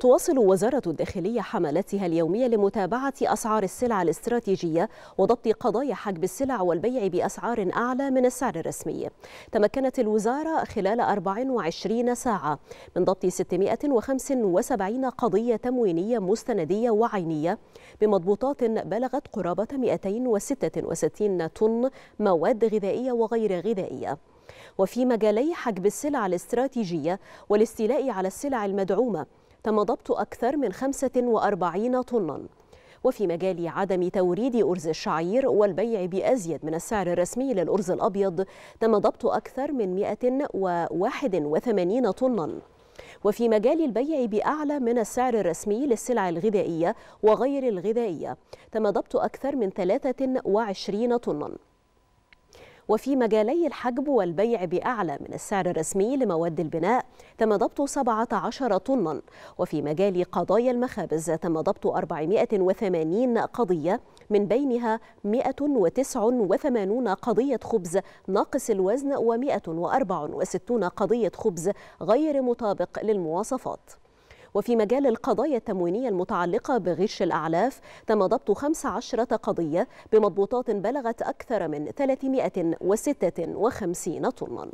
تواصل وزارة الداخلية حملاتها اليومية لمتابعة أسعار السلع الاستراتيجية وضبط قضايا حجب السلع والبيع بأسعار أعلى من السعر الرسمي تمكنت الوزارة خلال 24 ساعة من ضبط 675 قضية تموينية مستندية وعينية بمضبوطات بلغت قرابة 266 طن مواد غذائية وغير غذائية وفي مجالي حجب السلع الاستراتيجية والاستيلاء على السلع المدعومة تم ضبط أكثر من 45 طناً وفي مجال عدم توريد أرز الشعير والبيع بأزيد من السعر الرسمي للأرز الأبيض تم ضبط أكثر من 181 طناً وفي مجال البيع بأعلى من السعر الرسمي للسلع الغذائية وغير الغذائية تم ضبط أكثر من 23 طناً وفي مجالي الحجب والبيع بأعلى من السعر الرسمي لمواد البناء تم ضبط 17 طنا وفي مجال قضايا المخابز تم ضبط 480 قضية من بينها 189 قضية خبز ناقص الوزن و164 قضية خبز غير مطابق للمواصفات وفي مجال القضايا التموينية المتعلقة بغش الأعلاف تم ضبط 15 قضية بمضبوطات بلغت أكثر من 356 طناً.